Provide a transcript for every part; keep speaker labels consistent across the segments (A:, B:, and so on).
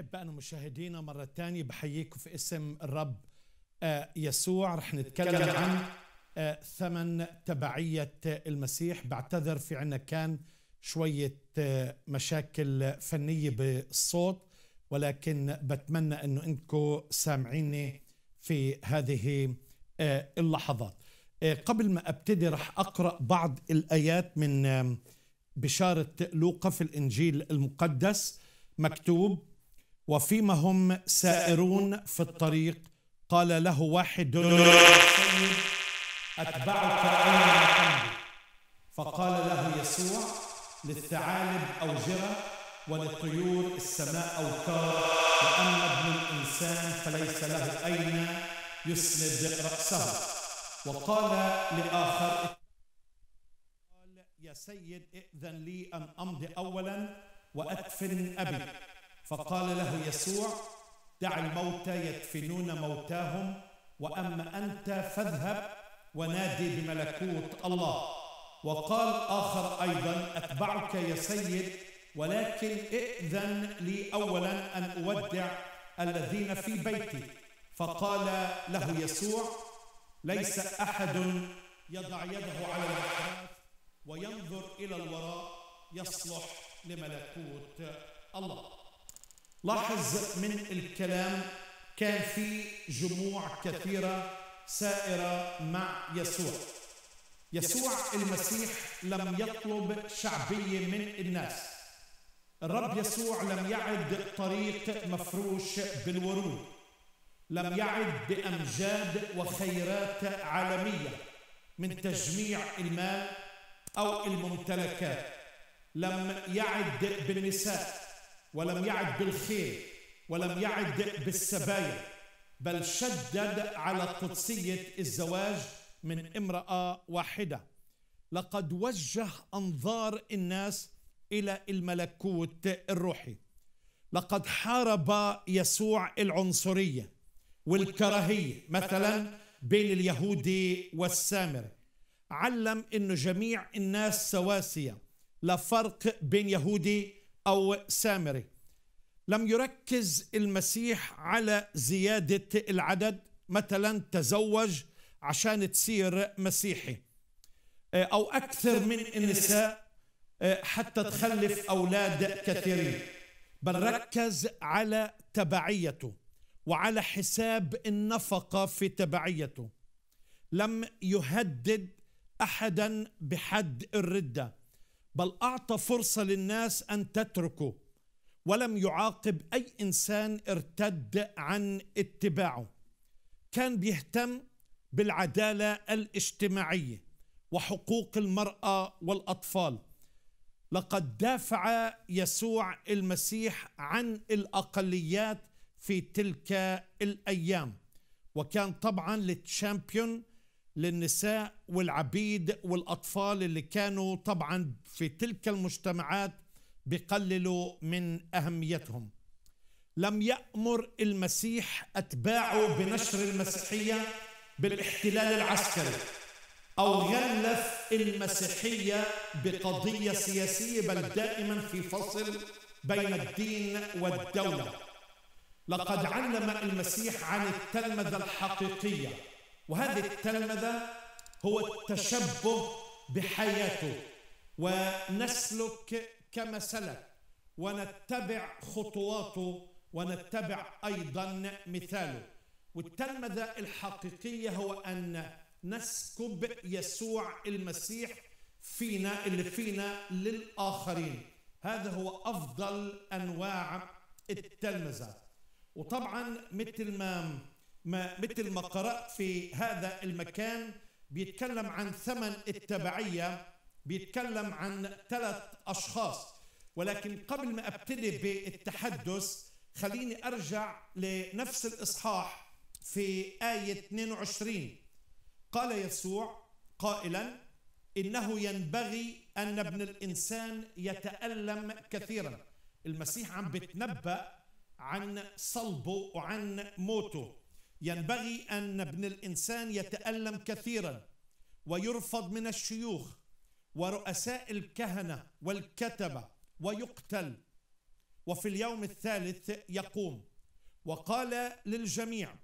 A: احبائنا مشاهدينا مره ثانيه بحييكم في اسم الرب آه، يسوع رح نتكلم عن آه، ثمن تبعيه المسيح بعتذر في عنا كان شويه آه، مشاكل فنيه بالصوت ولكن بتمنى انه انكم سامعيني في هذه اللحظات قبل ما ابتدي رح اقرا بعض الايات من بشاره لوقا في الانجيل المقدس مكتوب وفيما هم سائرون في الطريق قال له واحد سيد أتبعك أنا محمد فقال له يسوع للثعالب أوجرة وللطيور السماء أوتار وأما ابن الإنسان فليس له أين يسند رأسه وقال لآخر قال يا سيد ائذن لي أن أمضي أولا وأدفن أبي فقال له يسوع دع الموتى يدفنون موتاهم واما انت فاذهب ونادي بملكوت الله وقال اخر ايضا اتبعك يا سيد ولكن ائذن لي اولا ان اودع الذين في بيتي فقال له يسوع ليس احد يضع يده على الاحراف وينظر الى الوراء يصلح لملكوت الله لاحظ من الكلام كان في جموع كثيرة سائرة مع يسوع يسوع المسيح لم يطلب شعبية من الناس الرب يسوع لم يعد طريق مفروش بالورود لم يعد بأمجاد وخيرات عالمية من تجميع المال أو الممتلكات لم يعد بالنساء ولم يعد بالخير ولم يعد بالسبايا بل شدد على قدسية الزواج من امرأة واحدة لقد وجه أنظار الناس إلى الملكوت الروحي لقد حارب يسوع العنصرية والكراهية مثلا بين اليهودي والسامري علم أن جميع الناس سواسية لا فرق بين يهودي أو سامري لم يركز المسيح على زيادة العدد مثلا تزوج عشان تصير مسيحي آه، أو أكثر من النساء آه، حتى تخلف أولاد كثيرين بل ركز على تبعيته وعلى حساب النفقة في تبعيته لم يهدد أحدا بحد الردة بل أعطى فرصة للناس أن تتركه ولم يعاقب أي إنسان ارتد عن اتباعه كان بيهتم بالعدالة الاجتماعية وحقوق المرأة والأطفال لقد دافع يسوع المسيح عن الأقليات في تلك الأيام وكان طبعا للتشامبيون للنساء والعبيد والأطفال اللي كانوا طبعا في تلك المجتمعات بقللوا من أهميتهم لم يأمر المسيح أتباعه بنشر المسيحية بالاحتلال العسكري أو يلف المسيحية بقضية سياسية بل دائما في فصل بين الدين والدولة لقد علم المسيح عن التلمذة الحقيقية وهذه التلمذة هو التشبه بحياته ونسلك كما سلك ونتبع خطواته ونتبع أيضا مثاله والتلمذة الحقيقية هو أن نسكب يسوع المسيح فينا اللي فينا للآخرين هذا هو أفضل أنواع التلمذة وطبعا مثل ما ما مثل ما قرأت في هذا المكان بيتكلم عن ثمن التبعية بيتكلم عن ثلاث أشخاص ولكن قبل ما أبتدي بالتحدث خليني أرجع لنفس الإصحاح في آية 22 قال يسوع قائلا إنه ينبغي أن ابن الإنسان يتألم كثيرا المسيح عم بتنبأ عن صلبه وعن موته ينبغي أن ابن الإنسان يتألم كثيرا ويرفض من الشيوخ ورؤساء الكهنة والكتبة ويقتل وفي اليوم الثالث يقوم وقال للجميع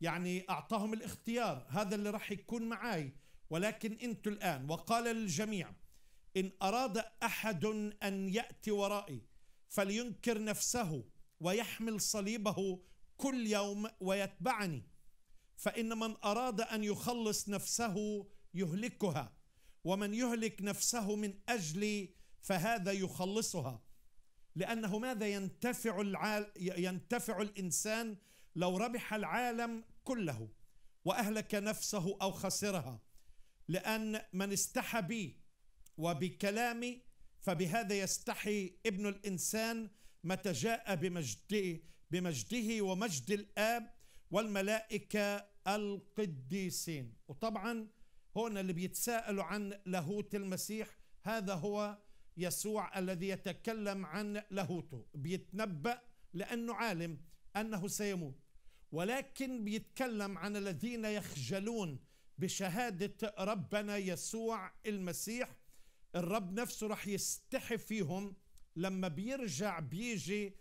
A: يعني أعطاهم الاختيار هذا اللي راح يكون معاي ولكن أنت الآن وقال للجميع إن أراد أحد أن يأتي ورائي فلينكر نفسه ويحمل صليبه كل يوم ويتبعني فإن من أراد أن يخلص نفسه يهلكها ومن يهلك نفسه من أجلي فهذا يخلصها لأنه ماذا ينتفع, العال ينتفع الإنسان لو ربح العالم كله وأهلك نفسه أو خسرها لأن من استحى بي وبكلامي فبهذا يستحي ابن الإنسان متى جاء بمجده بمجده ومجد الآب والملائكة القديسين وطبعا هنا اللي بيتساءلوا عن لاهوت المسيح هذا هو يسوع الذي يتكلم عن لاهوته بيتنبأ لأنه عالم أنه سيموت ولكن بيتكلم عن الذين يخجلون بشهادة ربنا يسوع المسيح الرب نفسه راح يستحي فيهم لما بيرجع بيجي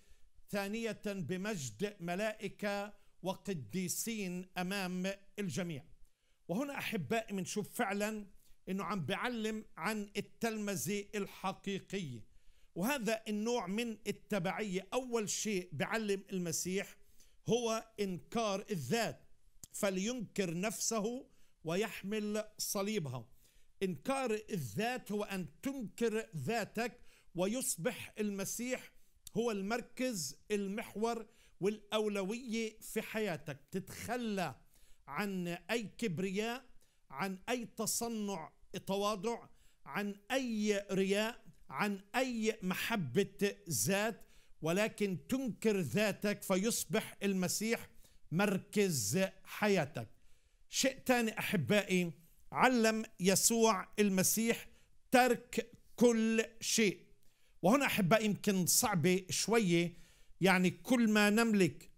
A: ثانية بمجد ملائكة وقديسين أمام الجميع وهنا أحبائي بنشوف فعلا أنه عم بعلم عن التلمذة الحقيقية وهذا النوع من التبعية أول شيء بعلم المسيح هو إنكار الذات فلينكر نفسه ويحمل صليبها إنكار الذات هو أن تنكر ذاتك ويصبح المسيح هو المركز المحور والأولوية في حياتك تتخلى عن أي كبرياء عن أي تصنع تواضع عن أي رياء عن أي محبة ذات ولكن تنكر ذاتك فيصبح المسيح مركز حياتك شيء ثاني أحبائي علم يسوع المسيح ترك كل شيء وهنا أحباء يمكن صعبة شوية يعني كل ما نملك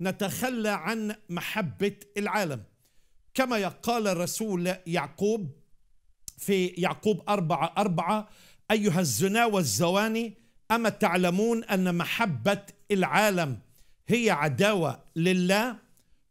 A: نتخلى عن محبة العالم كما قال الرسول يعقوب في يعقوب أربعة أربعة أيها الزنا والزواني أما تعلمون أن محبة العالم هي عداوة لله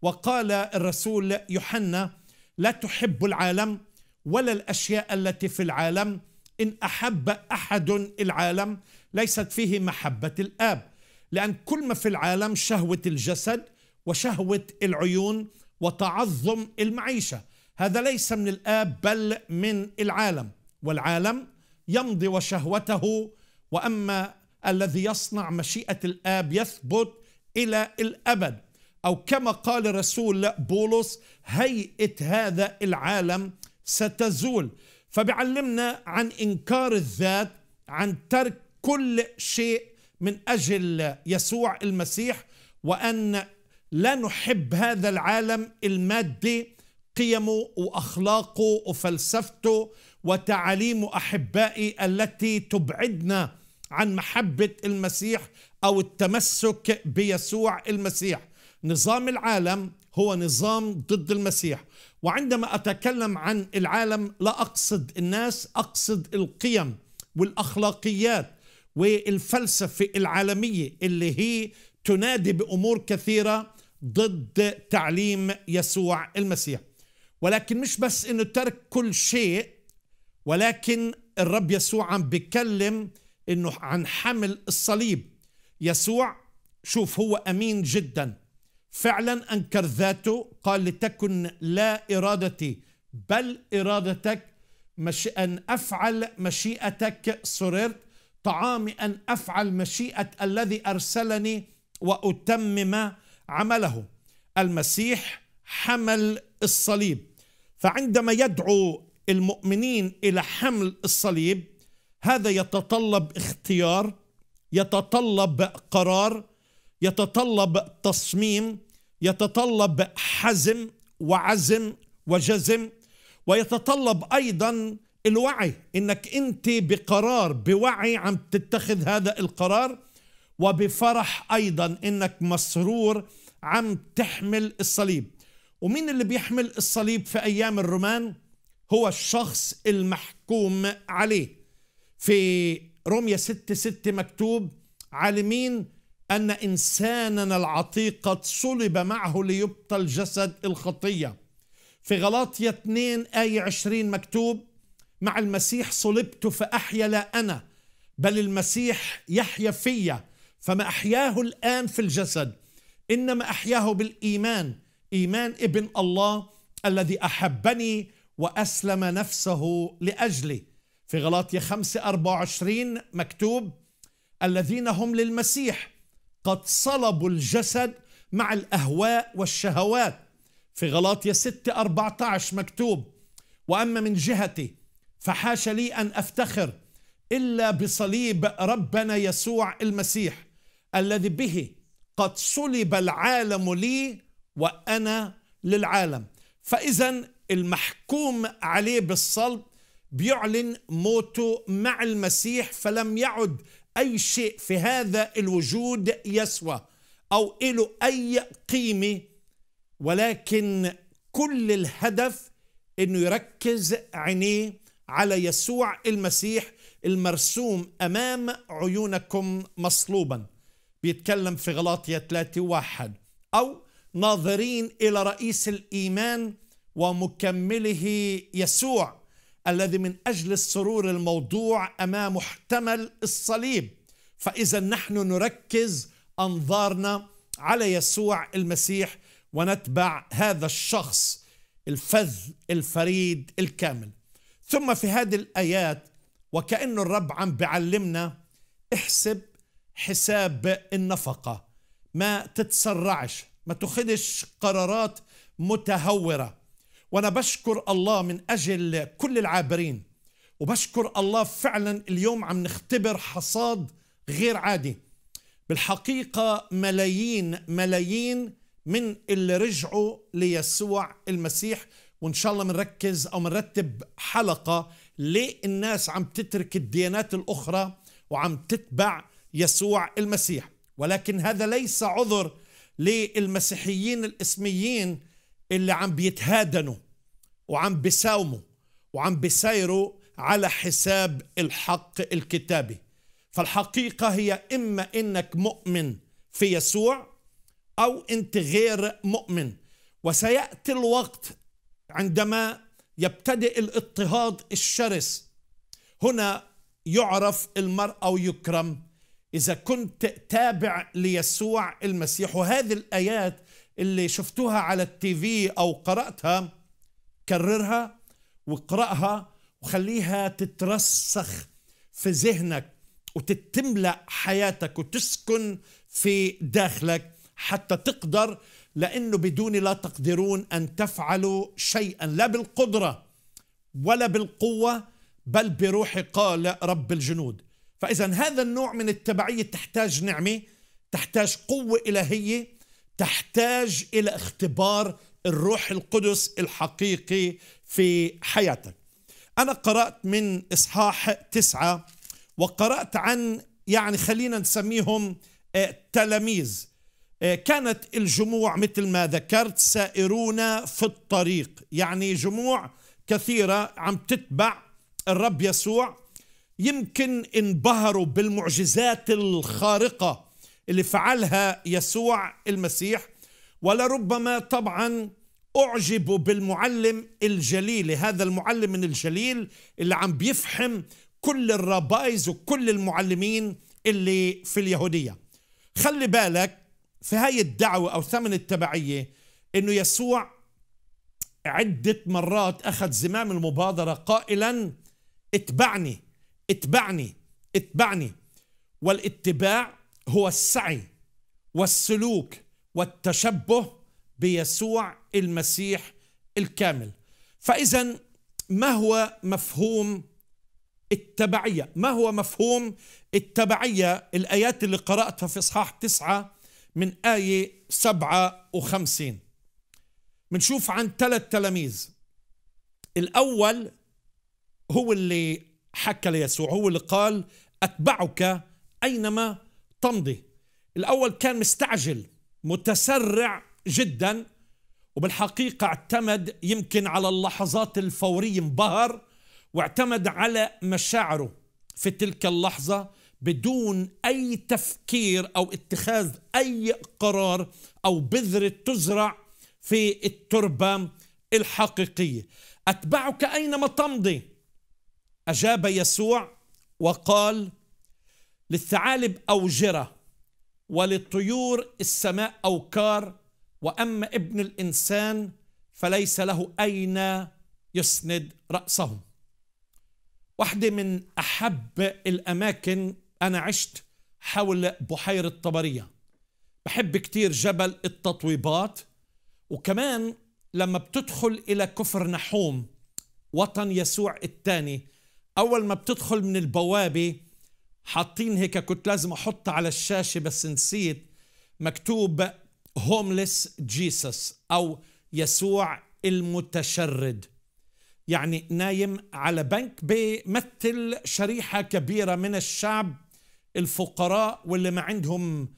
A: وقال الرسول يوحنا لا تحب العالم ولا الأشياء التي في العالم إن أحب أحد العالم ليست فيه محبة الآب لأن كل ما في العالم شهوة الجسد وشهوة العيون وتعظم المعيشة هذا ليس من الآب بل من العالم والعالم يمضي وشهوته وأما الذي يصنع مشيئة الآب يثبت إلى الأبد أو كما قال رسول بولس هيئة هذا العالم ستزول فبيعلمنا عن انكار الذات عن ترك كل شيء من اجل يسوع المسيح وان لا نحب هذا العالم المادي قيمه واخلاقه وفلسفته وتعاليم احبائي التي تبعدنا عن محبه المسيح او التمسك بيسوع المسيح نظام العالم هو نظام ضد المسيح وعندما اتكلم عن العالم لا اقصد الناس اقصد القيم والاخلاقيات والفلسفه العالميه اللي هي تنادي بامور كثيره ضد تعليم يسوع المسيح ولكن مش بس انه ترك كل شيء ولكن الرب يسوع عم بيكلم انه عن حمل الصليب يسوع شوف هو امين جدا فعلا أنكر ذاته قال لتكن لا إرادتي بل إرادتك مش أن أفعل مشيئتك سررت طعامي أن أفعل مشيئة الذي أرسلني وأتمم عمله المسيح حمل الصليب فعندما يدعو المؤمنين إلى حمل الصليب هذا يتطلب اختيار يتطلب قرار يتطلب تصميم يتطلب حزم وعزم وجزم ويتطلب ايضا الوعي انك انت بقرار بوعي عم تتخذ هذا القرار وبفرح ايضا انك مسرور عم تحمل الصليب ومين اللي بيحمل الصليب في ايام الرومان هو الشخص المحكوم عليه في روميا 6 6 مكتوب عالمين أن إنساننا العتيق قد صلب معه ليبقى الجسد الخطية في غلاطية 2 آية 20 مكتوب مع المسيح صلبت فأحيا لا أنا بل المسيح يحيا فيا فما أحياه الآن في الجسد إنما أحياه بالإيمان إيمان ابن الله الذي أحبني وأسلم نفسه لأجلي في غلاطية 5 24 مكتوب الذين هم للمسيح قد صلبوا الجسد مع الأهواء والشهوات في غلاطية 6 14 مكتوب وأما من جهتي فحاش لي أن أفتخر إلا بصليب ربنا يسوع المسيح الذي به قد صلب العالم لي وأنا للعالم فإذا المحكوم عليه بالصلب بيعلن موته مع المسيح فلم يعد أي شيء في هذا الوجود يسوى أو له أي قيمة ولكن كل الهدف أنه يركز عينيه على يسوع المسيح المرسوم أمام عيونكم مصلوبا بيتكلم في غلاطية 3 واحد أو ناظرين إلى رئيس الإيمان ومكمله يسوع الذي من أجل السرور الموضوع أمام محتمل الصليب فإذا نحن نركز أنظارنا على يسوع المسيح ونتبع هذا الشخص الفذ الفريد الكامل ثم في هذه الآيات وكأنه الرب عم بيعلمنا احسب حساب النفقة ما تتسرعش ما تخدش قرارات متهورة وانا بشكر الله من اجل كل العابرين وبشكر الله فعلا اليوم عم نختبر حصاد غير عادي بالحقيقه ملايين ملايين من اللي رجعوا ليسوع المسيح وان شاء الله بنركز او بنرتب حلقه ليه الناس عم تترك الديانات الاخرى وعم تتبع يسوع المسيح ولكن هذا ليس عذر للمسيحيين الاسميين اللي عم بيتهادنوا وعم بيساوموا وعم بيسيروا على حساب الحق الكتابي فالحقيقة هي إما إنك مؤمن في يسوع أو أنت غير مؤمن وسيأتي الوقت عندما يبتدئ الاضطهاد الشرس هنا يعرف المرء أو يكرم إذا كنت تابع ليسوع المسيح وهذه الآيات اللي شفتوها على التي في أو قرأتها كررها واقرأها وخليها تترسخ في ذهنك وتتملأ حياتك وتسكن في داخلك حتى تقدر لأنه بدوني لا تقدرون أن تفعلوا شيئا لا بالقدرة ولا بالقوة بل بروح قال رب الجنود فإذا هذا النوع من التبعية تحتاج نعمة تحتاج قوة إلهية تحتاج الى اختبار الروح القدس الحقيقي في حياتك. انا قرات من اصحاح تسعه وقرات عن يعني خلينا نسميهم آه، تلاميذ آه، كانت الجموع مثل ما ذكرت سائرون في الطريق يعني جموع كثيرة عم تتبع الرب يسوع يمكن انبهروا بالمعجزات الخارقة اللي فعلها يسوع المسيح ولربما طبعا اعجبوا بالمعلم الجليلي هذا المعلم من الجليل اللي عم بيفحم كل الربايز وكل المعلمين اللي في اليهوديه خلي بالك في هاي الدعوه او ثمن التبعيه انه يسوع عده مرات اخذ زمام المبادره قائلا اتبعني اتبعني اتبعني والاتباع هو السعي والسلوك والتشبه بيسوع المسيح الكامل فاذا ما هو مفهوم التبعيه ما هو مفهوم التبعيه الايات اللي قراتها في اصحاح تسعة من ايه سبعة وخمسين بنشوف عن ثلاث تلاميذ الاول هو اللي حكى ليسوع هو اللي قال اتبعك اينما تمضي الأول كان مستعجل متسرع جدا وبالحقيقة اعتمد يمكن على اللحظات الفورية انبهر واعتمد على مشاعره في تلك اللحظة بدون أي تفكير أو اتخاذ أي قرار أو بذرة تزرع في التربة الحقيقية أتبعك أينما تمضي أجاب يسوع وقال للثعالب أوجرة وللطيور السماء أوكار وأما ابن الإنسان فليس له أين يسند رأسه واحدة من أحب الأماكن أنا عشت حول بحيرة طبرية بحب كتير جبل التطويبات وكمان لما بتدخل إلى كفر نحوم وطن يسوع الثاني أول ما بتدخل من البوابة حاطين هيك كنت لازم احط على الشاشه بس نسيت مكتوب هوملس جيسس او يسوع المتشرد يعني نايم على بنك بيمثل شريحه كبيره من الشعب الفقراء واللي ما عندهم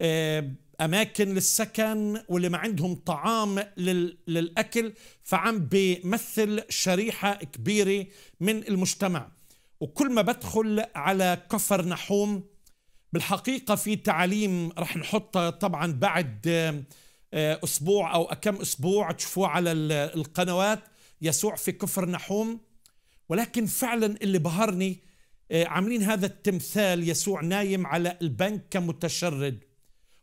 A: آه، اماكن للسكن واللي ما عندهم طعام للاكل فعم بيمثل شريحه كبيره من المجتمع وكل ما بدخل على كفر نحوم بالحقيقة في تعاليم رح نحطها طبعا بعد آه، أسبوع أو كم أسبوع تشوفوه على القنوات يسوع في كفر نحوم ولكن فعلا اللي بهرني آه، عاملين هذا التمثال يسوع نايم على البنك كمتشرد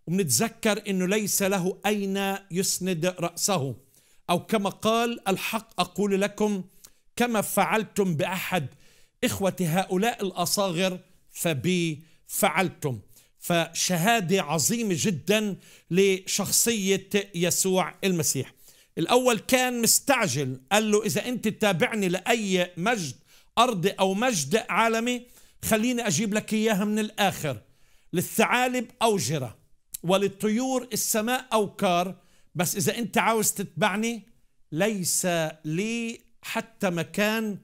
A: وبنتذكر انه ليس له اين يسند راسه او كما قال الحق اقول لكم كما فعلتم باحد إخوتي هؤلاء الأصاغر فبي فعلتم فشهادة عظيمة جدا لشخصية يسوع المسيح الأول كان مستعجل قال له إذا أنت تتابعني لأي مجد أرضي أو مجد عالمي خليني أجيب لك إياها من الآخر للثعالب أوجرة وللطيور السماء أوكار بس إذا أنت عاوز تتبعني ليس لي حتى مكان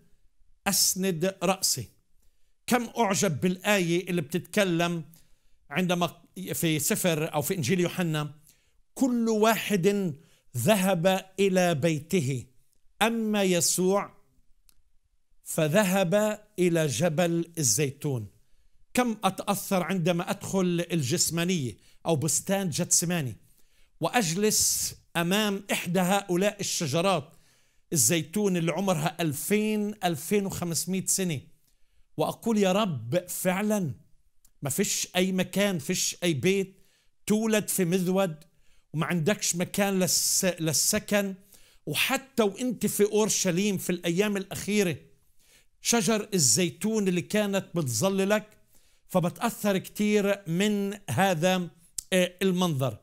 A: أسند رأسي كم أعجب بالآية اللي بتتكلم عندما في سفر أو في إنجيل يوحنا كل واحد ذهب إلى بيته أما يسوع فذهب إلى جبل الزيتون كم أتأثر عندما أدخل الجسمانية أو بستان جتسماني وأجلس أمام إحدى هؤلاء الشجرات الزيتون اللي عمرها 2000 2500 سنه واقول يا رب فعلا ما فيش اي مكان فيش اي بيت تولد في مذود وما عندكش مكان للس... للسكن وحتى وانت في اورشليم في الايام الاخيره شجر الزيتون اللي كانت بتظللك فبتاثر كثير من هذا آه، المنظر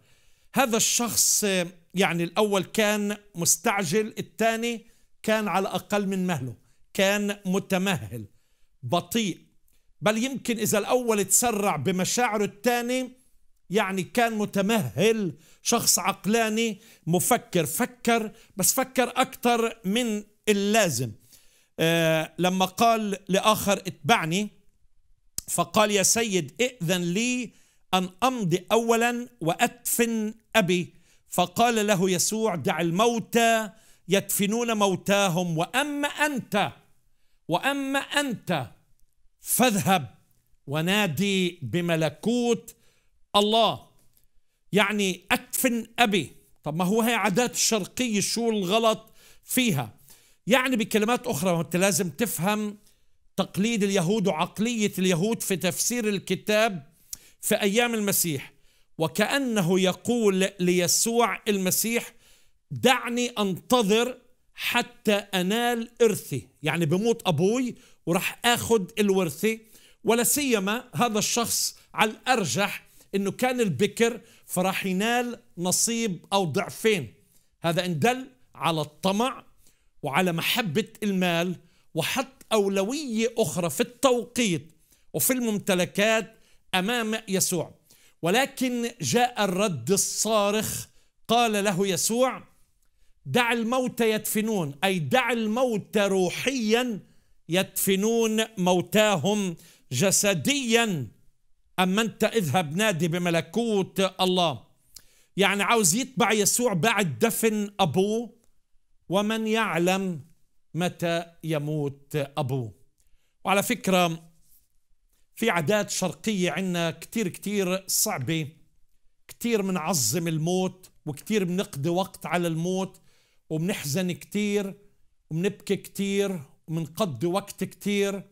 A: هذا الشخص آه، يعني الأول كان مستعجل الثاني كان على أقل من مهله كان متمهل بطيء بل يمكن إذا الأول تسرع بمشاعره الثاني يعني كان متمهل شخص عقلاني مفكر فكر بس فكر أكثر من اللازم آه لما قال لآخر اتبعني فقال يا سيد ائذن لي أن أمضي أولا وأدفن أبي فقال له يسوع دع الموتى يدفنون موتاهم واما انت واما انت فاذهب ونادي بملكوت الله يعني ادفن ابي طب ما هو هي عادات الشرقيه شو الغلط فيها يعني بكلمات اخرى انت لازم تفهم تقليد اليهود وعقليه اليهود في تفسير الكتاب في ايام المسيح وكأنه يقول ليسوع المسيح دعني أنتظر حتى أنال إرثي يعني بموت أبوي وراح اخذ الورثة ولا سيما هذا الشخص على الأرجح أنه كان البكر فراح ينال نصيب أو ضعفين هذا إن دل على الطمع وعلى محبة المال وحط أولوية أخرى في التوقيت وفي الممتلكات أمام يسوع ولكن جاء الرد الصارخ قال له يسوع دع الموت يدفنون أي دع الموت روحيا يدفنون موتاهم جسديا أما أنت اذهب نادي بملكوت الله يعني عاوز يتبع يسوع بعد دفن أبوه ومن يعلم متى يموت أبوه وعلى فكرة في عادات شرقية عنا كتير كتير صعبة كتير منعظم الموت وكتير بنقضي وقت على الموت وبنحزن كتير وبنبكي كتير وبنقضي وقت كتير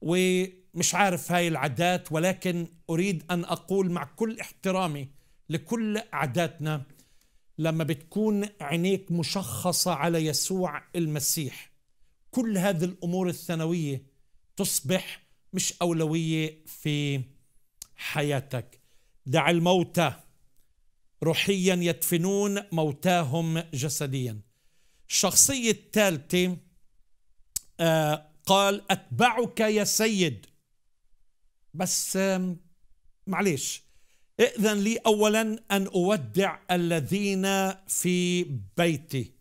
A: ومش عارف هاي العادات ولكن أريد أن أقول مع كل احترامي لكل عاداتنا لما بتكون عينيك مشخصة على يسوع المسيح كل هذه الأمور الثانوية تصبح مش أولوية في حياتك دع الموتى روحيا يدفنون موتاهم جسديا الشخصية الثالثة آه، قال أتبعك يا سيد بس معلش إذن لي أولا أن أودع الذين في بيتي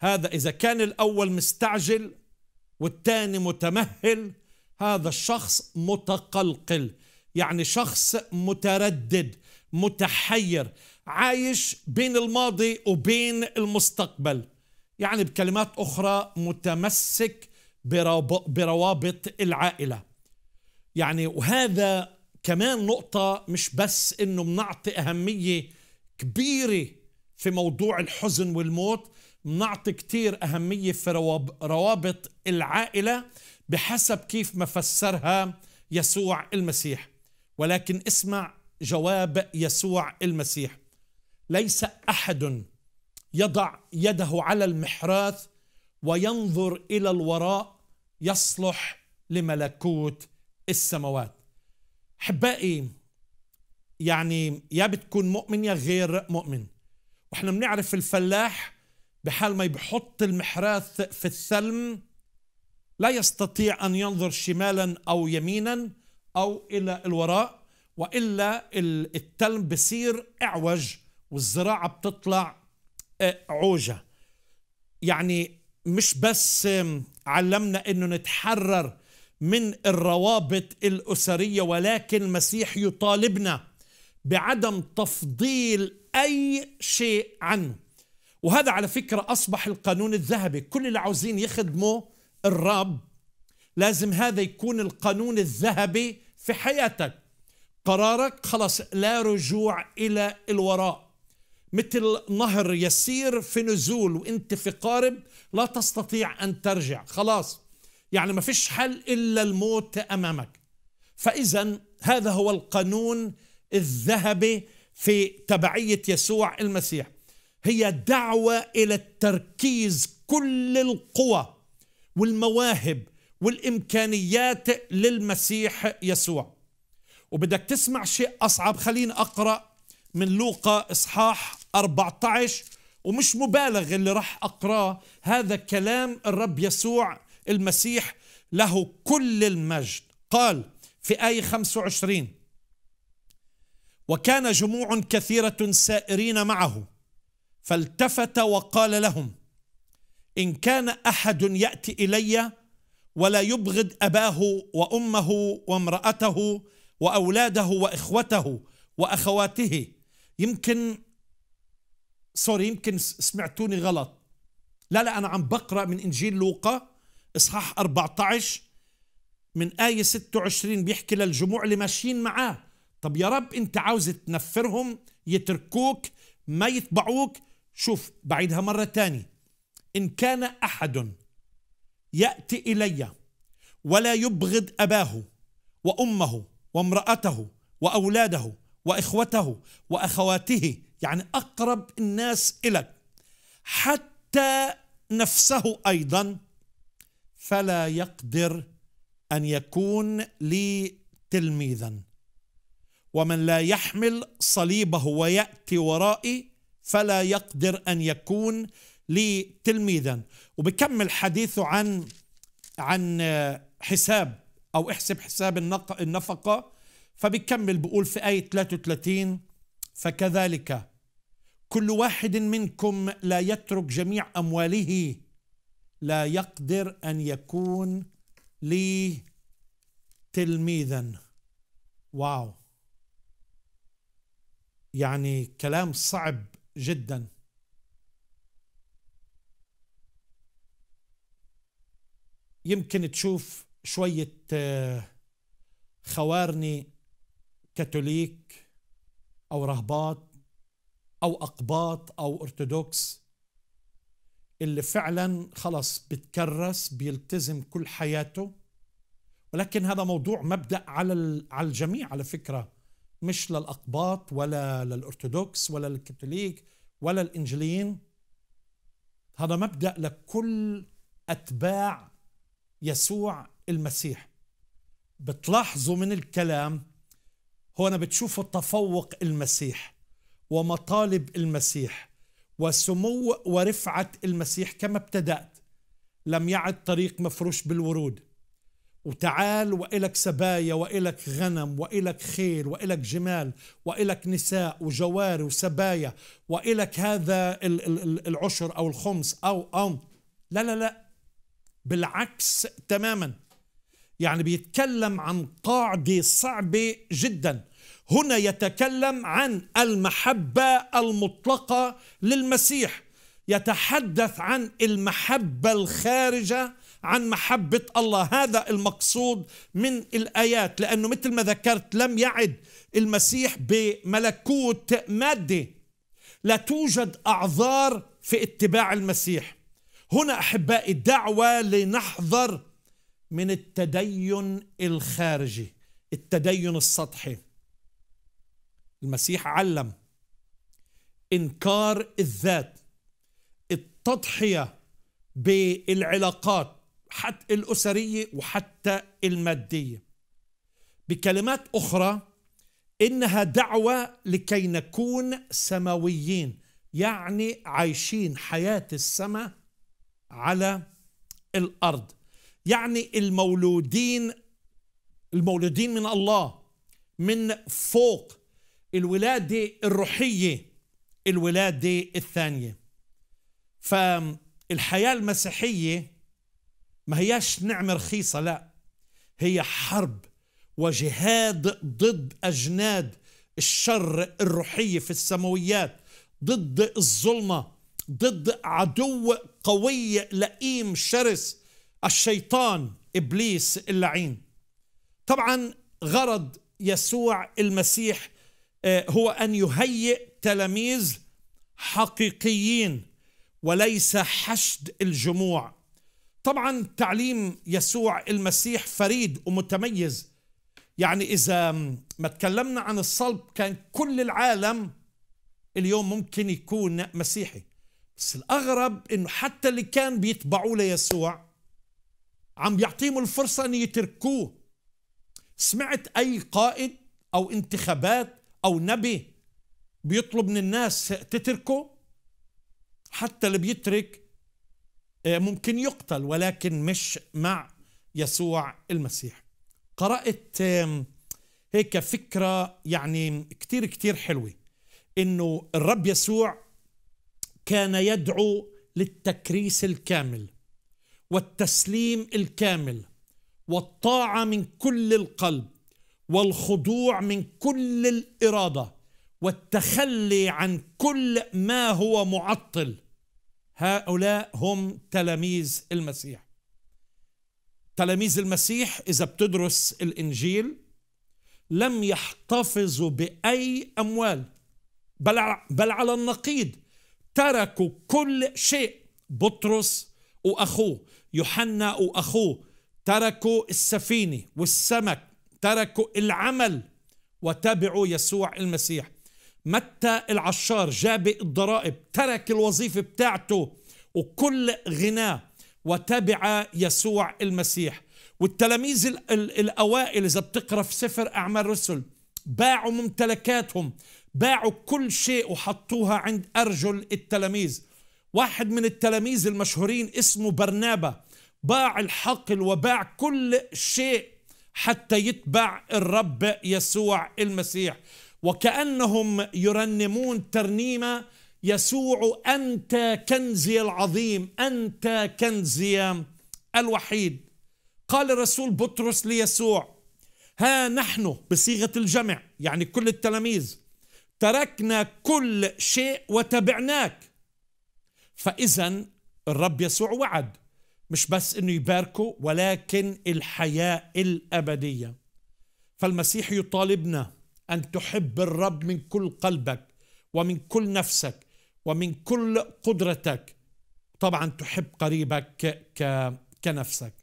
A: هذا إذا كان الأول مستعجل والثاني متمهل هذا الشخص متقلقل يعني شخص متردد متحير عايش بين الماضي وبين المستقبل يعني بكلمات أخرى متمسك بروابط العائلة يعني وهذا كمان نقطة مش بس إنه بنعطي أهمية كبيرة في موضوع الحزن والموت بنعطي كتير أهمية في روابط العائلة بحسب كيف ما فسرها يسوع المسيح ولكن اسمع جواب يسوع المسيح ليس احد يضع يده على المحراث وينظر الى الوراء يصلح لملكوت السماوات احبائي يعني يا بتكون مؤمن يا غير مؤمن واحنا بنعرف الفلاح بحال ما بحط المحراث في الثلم لا يستطيع أن ينظر شمالا أو يمينا أو إلى الوراء وإلا التلم بصير أعوج والزراعة بتطلع آه، عوجة يعني مش بس علمنا أنه نتحرر من الروابط الأسرية ولكن المسيح يطالبنا بعدم تفضيل أي شيء عنه وهذا على فكرة أصبح القانون الذهبي كل اللي عاوزين يخدموا الرب لازم هذا يكون القانون الذهبي في حياتك قرارك خلص لا رجوع إلى الوراء مثل نهر يسير في نزول وانت في قارب لا تستطيع ان ترجع خلاص يعني ما فيش حل الا الموت امامك فاذا هذا هو القانون الذهبي في تبعيه يسوع المسيح هي دعوه الى التركيز كل القوى والمواهب والامكانيات للمسيح يسوع وبدك تسمع شيء اصعب خليني اقرا من لوقا اصحاح 14 ومش مبالغ اللي راح اقراه هذا كلام الرب يسوع المسيح له كل المجد قال في آية 25 وكان جموع كثيرة سائرين معه فالتفت وقال لهم إن كان أحد يأتي إلي ولا يبغض أباه وأمه وامرأته وأولاده وإخوته وأخواته يمكن سوري يمكن سمعتوني غلط لا لا أنا عم بقرأ من إنجيل لوقا إصحاح 14 من آية 26 بيحكي للجموع اللي ماشيين معاه طب يا رب أنت عاوز تنفرهم يتركوك ما يتبعوك شوف بعيدها مرة ثانيه إن كان أحد يأتي إلي ولا يبغض أباه وأمه وامرأته وأولاده وإخوته وأخواته يعني أقرب الناس إلك حتى نفسه أيضا فلا يقدر أن يكون لي تلميذا ومن لا يحمل صليبه ويأتي ورائي فلا يقدر أن يكون لتلميذا وبكمل حديثه عن عن حساب أو احسب حساب النفقة فبكمل بقول في آية 33 فكذلك كل واحد منكم لا يترك جميع أمواله لا يقدر أن يكون لي تلميذا واو يعني كلام صعب جدا يمكن تشوف شوية آه، خوارني كاثوليك أو رهبات أو أقباط أو أرثوذكس اللي فعلا خلص بتكرس بيلتزم كل حياته ولكن هذا موضوع مبدأ على على الجميع على فكرة مش للأقباط ولا للأرثوذكس ولا للكاثوليك ولا الإنجليين هذا مبدأ لكل أتباع يسوع المسيح بتلاحظوا من الكلام هون بتشوفوا تفوق المسيح ومطالب المسيح وسمو ورفعة المسيح كما ابتدأت لم يعد طريق مفروش بالورود وتعال وإلك سبايا وإلك غنم وإلك خيل وإلك جمال وإلك نساء وجوار وسبايا وإلك هذا العشر أو الخمس أو أو لا لا لا بالعكس تماما يعني بيتكلم عن قاعدة صعبة جدا هنا يتكلم عن المحبة المطلقة للمسيح يتحدث عن المحبة الخارجة عن محبة الله هذا المقصود من الآيات لأنه مثل ما ذكرت لم يعد المسيح بملكوت مادة لا توجد أعذار في اتباع المسيح هنا احبائي الدعوه لنحذر من التدين الخارجي التدين السطحي المسيح علم انكار الذات التضحيه بالعلاقات حتى الاسريه وحتى الماديه بكلمات اخرى انها دعوه لكي نكون سماويين يعني عايشين حياه السماء على الارض يعني المولودين المولودين من الله من فوق الولاده الروحيه الولاده الثانيه فالحياه المسيحيه ما هياش نعمه رخيصه لا هي حرب وجهاد ضد اجناد الشر الروحيه في السماويات ضد الظلمه ضد عدو قوي لئيم شرس الشيطان ابليس اللعين طبعا غرض يسوع المسيح آه، هو ان يهيئ تلاميذ حقيقيين وليس حشد الجموع طبعا تعليم يسوع المسيح فريد ومتميز يعني اذا ما تكلمنا عن الصلب كان كل العالم اليوم ممكن يكون مسيحي بس الأغرب إنه حتى اللي كان بيتبعوا ليسوع عم بيعطيهم الفرصة أن يتركوه سمعت أي قائد أو انتخابات أو نبي بيطلب من الناس تتركه حتى اللي بيترك آه، ممكن يقتل ولكن مش مع يسوع المسيح قرأت هيك فكرة يعني كتير كتير حلوة إنه الرب يسوع كان يدعو للتكريس الكامل والتسليم الكامل والطاعه من كل القلب والخضوع من كل الاراده والتخلي عن كل ما هو معطل هؤلاء هم تلاميذ المسيح تلاميذ المسيح اذا بتدرس الانجيل لم يحتفظوا باي اموال بل بل على النقيض تركوا كل شيء بطرس واخوه يوحنا واخوه تركوا السفينه والسمك تركوا العمل وتبعوا يسوع المسيح متى العشار جاب الضرائب ترك الوظيفه بتاعته وكل غناه وتبع يسوع المسيح والتلاميذ الاوائل اذا بتقرا في سفر اعمال الرسل باعوا ممتلكاتهم باعوا كل شيء وحطوها عند أرجل التلاميذ واحد من التلاميذ المشهورين اسمه برنابا باع الحقل وباع كل شيء حتى يتبع الرب يسوع المسيح وكأنهم يرنمون ترنيمة يسوع أنت كنزي العظيم أنت كنزي الوحيد قال الرسول بطرس ليسوع ها نحن بصيغة الجمع يعني كل التلاميذ تركنا كل شيء وتبعناك فإذا الرب يسوع وعد مش بس انه يباركه ولكن الحياه الابديه فالمسيح يطالبنا ان تحب الرب من كل قلبك ومن كل نفسك ومن كل قدرتك طبعا تحب قريبك ك... كنفسك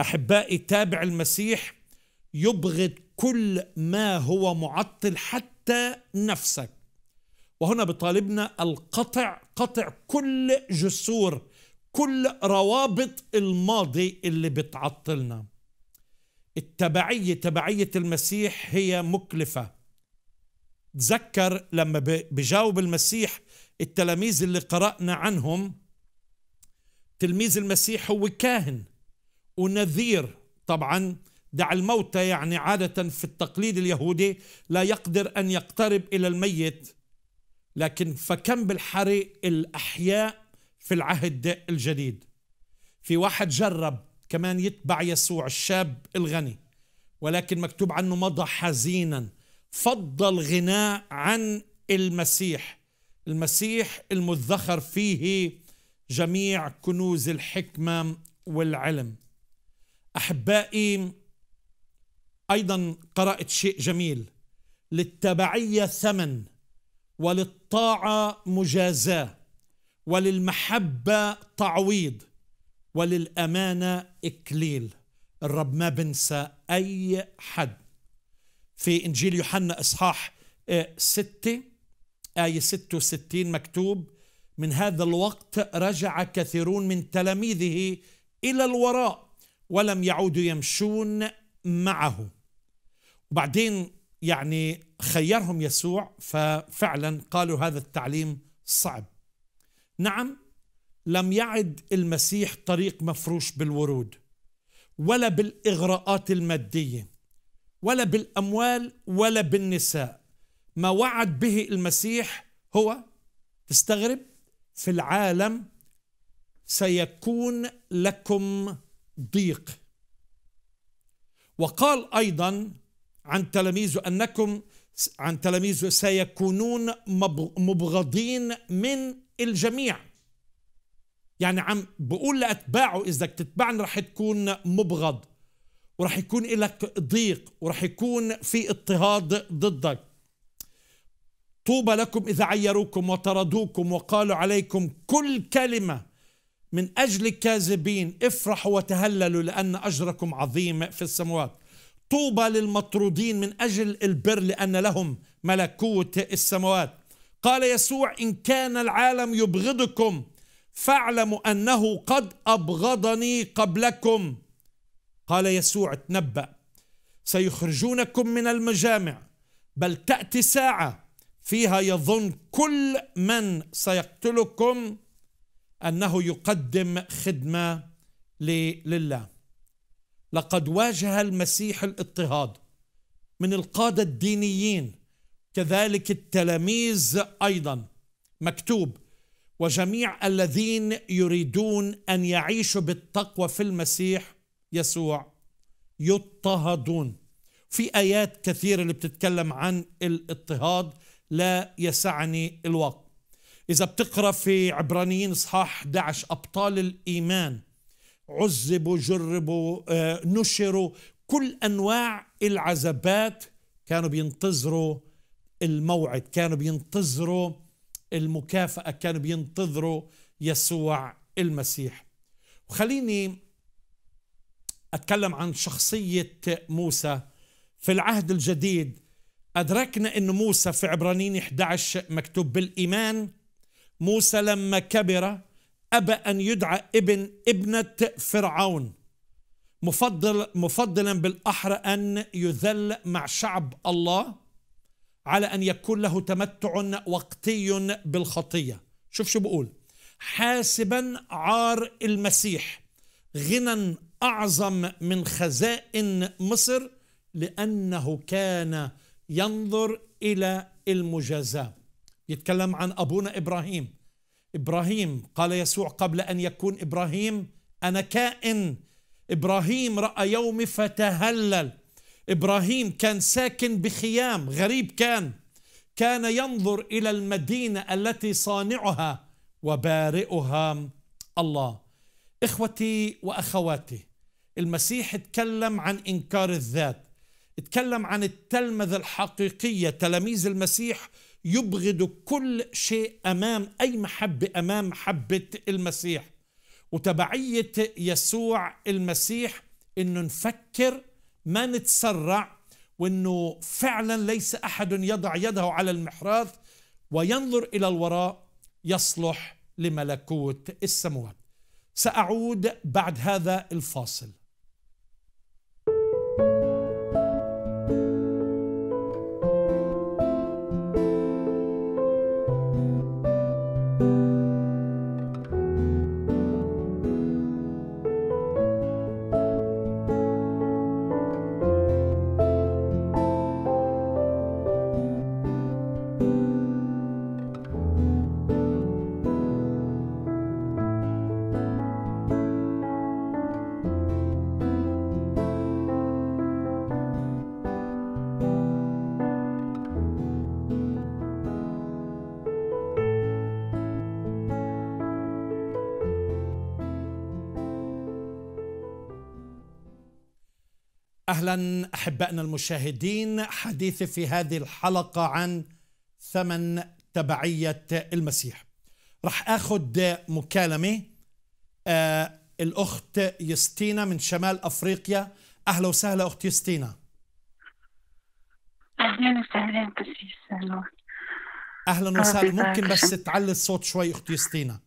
A: احبائي تابع المسيح يبغض كل ما هو معطل حتى حتى نفسك وهنا بطالبنا القطع قطع كل جسور كل روابط الماضي اللي بتعطلنا التبعية تبعية المسيح هي مكلفة تذكر لما بجاوب المسيح التلاميذ اللي قرأنا عنهم تلميذ المسيح هو كاهن ونذير طبعا دع الموتى يعني عادة في التقليد اليهودي لا يقدر أن يقترب إلى الميت لكن فكم بالحري الأحياء في العهد الجديد في واحد جرب كمان يتبع يسوع الشاب الغني ولكن مكتوب عنه مضى حزينا فضل غناء عن المسيح المسيح المذخر فيه جميع كنوز الحكمة والعلم أحبائي ايضا قرات شيء جميل للتبعيه ثمن وللطاعه مجازاه وللمحبه تعويض وللامانه اكليل الرب ما بنسى اي حد في انجيل يوحنا اصحاح 6 آه، ايه 66 مكتوب من هذا الوقت رجع كثيرون من تلاميذه الى الوراء ولم يعودوا يمشون معه وبعدين يعني خيرهم يسوع ففعلا قالوا هذا التعليم صعب نعم لم يعد المسيح طريق مفروش بالورود ولا بالاغراءات الماديه ولا بالاموال ولا بالنساء ما وعد به المسيح هو تستغرب في العالم سيكون لكم ضيق وقال ايضا عن تلاميذه أنكم عن تلاميذه سيكونون مبغضين من الجميع يعني عم بقول لأتباعه إذا تتبعني رح تكون مبغض وراح يكون لك ضيق وراح يكون في اضطهاد ضدك طوبى لكم إذا عيروكم وطردوكم وقالوا عليكم كل كلمة من أجل الكاذبين افرحوا وتهللوا لأن أجركم عظيم في السماوات طوبى للمطرودين من أجل البر لأن لهم ملكوت السماوات قال يسوع إن كان العالم يبغضكم فاعلموا أنه قد أبغضني قبلكم قال يسوع تنبأ سيخرجونكم من المجامع بل تأتي ساعة فيها يظن كل من سيقتلكم أنه يقدم خدمة لله لقد واجه المسيح الاضطهاد من القادة الدينيين كذلك التلاميذ أيضا مكتوب وجميع الذين يريدون أن يعيشوا بالتقوى في المسيح يسوع يضطهدون في آيات كثيرة اللي بتتكلم عن الاضطهاد لا يسعني الوقت إذا بتقرأ في عبرانيين إصحاح 11 أبطال الإيمان عذبوا جربوا آه، نشروا كل انواع العذبات كانوا بينتظروا الموعد كانوا بينتظروا المكافأة كانوا بينتظروا يسوع المسيح وخليني أتكلم عن شخصية موسى في العهد الجديد أدركنا أن موسى في عبرانيين 11 مكتوب بالإيمان موسى لما كبر أبى أن يدعى ابن ابنة فرعون مفضل مفضلا بالأحرى أن يذل مع شعب الله على أن يكون له تمتع وقتي بالخطية شوف شو بقول حاسبا عار المسيح غنى أعظم من خزائن مصر لأنه كان ينظر إلى المجازاة يتكلم عن أبونا إبراهيم ابراهيم قال يسوع قبل ان يكون ابراهيم انا كائن ابراهيم راى يومي فتهلل ابراهيم كان ساكن بخيام غريب كان كان ينظر الى المدينه التي صانعها وبارئها الله اخوتي واخواتي المسيح تكلم عن انكار الذات تكلم عن التلمذه الحقيقيه تلاميذ المسيح يبغض كل شيء امام اي محبه امام محبه المسيح وتبعيه يسوع المسيح انه نفكر ما نتسرع وانه فعلا ليس احد يضع يده على المحراث وينظر الى الوراء يصلح لملكوت السماوات ساعود بعد هذا الفاصل اهلا احبائنا المشاهدين حديثي في هذه الحلقه عن ثمن تبعيه المسيح راح اخذ مكالمه آه الاخت يستينا من شمال افريقيا اهلا وسهلا اخت يستينا
B: اهلا وسهلا
A: اهلا وسهلا ممكن بس تعلي الصوت شوي اخت يستينا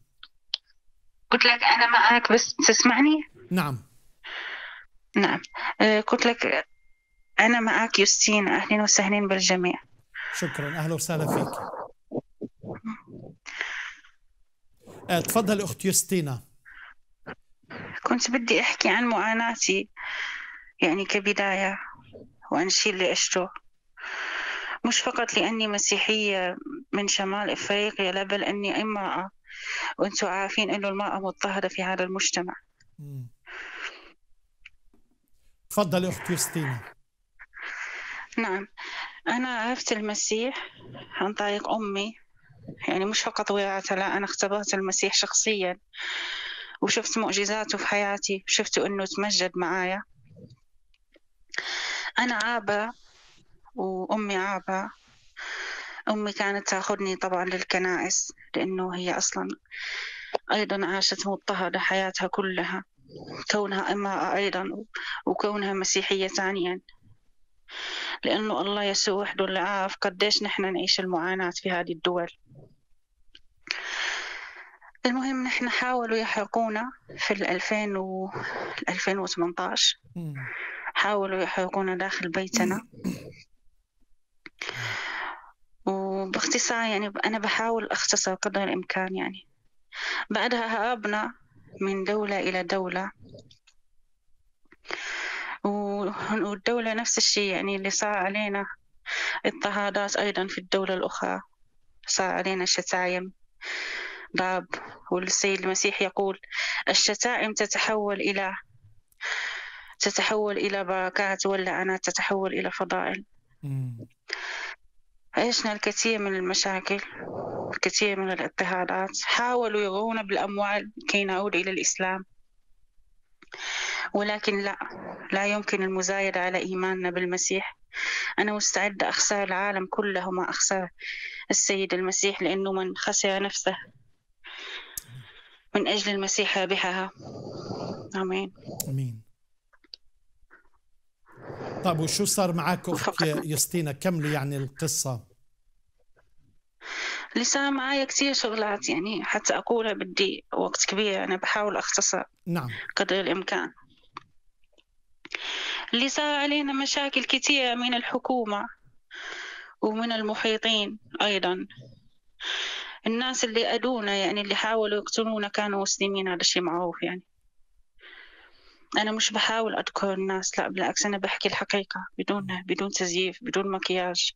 B: قلت لك انا معك بس تسمعني نعم نعم آه، قلت لك أنا معك يوستين أهلا
A: وسهلا بالجميع شكرا أهلا وسهلا فيك آه، تفضل أخت يوستينا كنت بدي أحكي
B: عن معاناتي يعني كبداية وعن الشيء اللي عشته مش فقط لأني مسيحية من شمال إفريقيا لا بل أني امرأة وأنتم عارفين أنه المرأة مضطهدة في هذا المجتمع م.
A: تفضلي أخت يوستينا
B: نعم أنا عرفت المسيح عن طريق أمي يعني مش فقط وعاء لا أنا اختبرت المسيح شخصيا وشفت معجزاته في حياتي شفت أنه تمجد معايا أنا عابة وأمي عابة أمي كانت تاخذني طبعا للكنائس لأنه هي أصلا أيضا عاشت مضطهدة حياتها كلها كونها امرأة أيضا وكونها مسيحية ثانيا لأنه الله يسوع وحده اللي عارف قديش نحن نعيش المعاناة في هذه الدول المهم نحن حاولوا يحرقونا في 2000 و 2018 حاولوا يحرقونا داخل بيتنا وباختصار يعني أنا بحاول أختصر قدر الإمكان يعني بعدها هربنا من دولة إلى دولة والدولة نفس الشيء يعني اللي صار علينا اضطهادات أيضا في الدولة الأخرى صار علينا شتائم ضرب والسيد المسيح يقول الشتائم تتحول إلى تتحول إلى بركات ولا أنا تتحول إلى فضائل عشنا الكثير من المشاكل الكثير من الاضطهادات حاولوا يغونا بالأموال كي نعود إلى الإسلام ولكن لا لا يمكن المزايدة على إيماننا بالمسيح أنا مستعدة أخسر العالم كله ما أخسر السيد المسيح لأنه من خسر نفسه من أجل المسيح ربحها آمين
A: آمين طب وشو صار معك اخت يسطينا كملي يعني القصه
B: اللي صار معايا كثير شغلات يعني حتى أقولها بدي وقت كبير أنا بحاول أختصر نعم قدر الإمكان اللي صار علينا مشاكل كثيرة من الحكومة ومن المحيطين أيضا الناس اللي أدونا يعني اللي حاولوا يقتلونا كانوا مسلمين هذا شيء معروف يعني أنا مش بحاول أذكر الناس لا بالعكس أنا بحكي الحقيقة بدون بدون تزييف بدون مكياج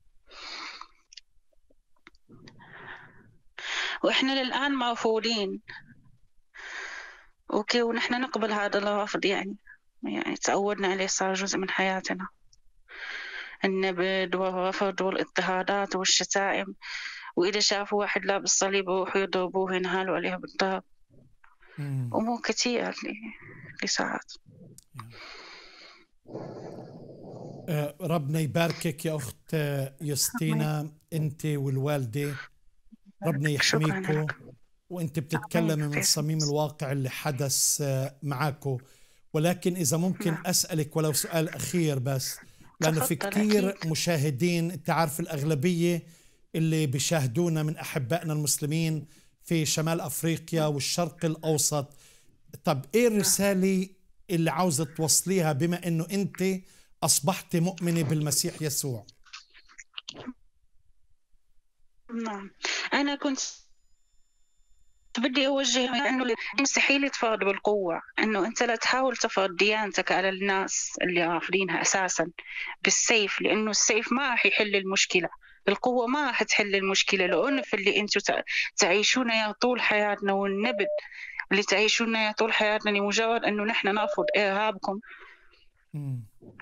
B: وإحنا للآن مرفوضين أوكي ونحن نقبل هذا الرفض يعني يعني تعودنا عليه صار جزء من حياتنا النبد والرفض والاضطهادات والشتائم وإذا شافوا واحد لابس صليب يروحوا يضربوه ينهالوا عليه بالضرب أمور كثيرة
A: لساعات آه، ربنا يباركك يا أخت آه، يستينا أنت والوالدة ربنا يحميكم وأنت بتتكلمي من صميم الواقع اللي حدث آه، معاكم ولكن إذا ممكن نعم. أسألك ولو سؤال أخير بس لأنه في كثير مشاهدين تعرف الأغلبية اللي بيشاهدونا من أحبائنا المسلمين في شمال أفريقيا والشرق الأوسط طب ايه نعم. الرساله اللي عاوزه توصليها بما انه انت اصبحت مؤمنه بالمسيح يسوع
B: نعم انا كنت بدي اوجه انه مستحيل تفاض بالقوه انه انت لا تحاول تفرض ديانتك على الناس اللي رافضينها اساسا بالسيف لانه السيف ما راح يحل المشكله القوه ما راح تحل المشكله العنف اللي انتم تعيشونه طول حياتنا والنبل اللي تعيشونا طول حياتنا لمجرد يعني انه نحن نرفض ارهابكم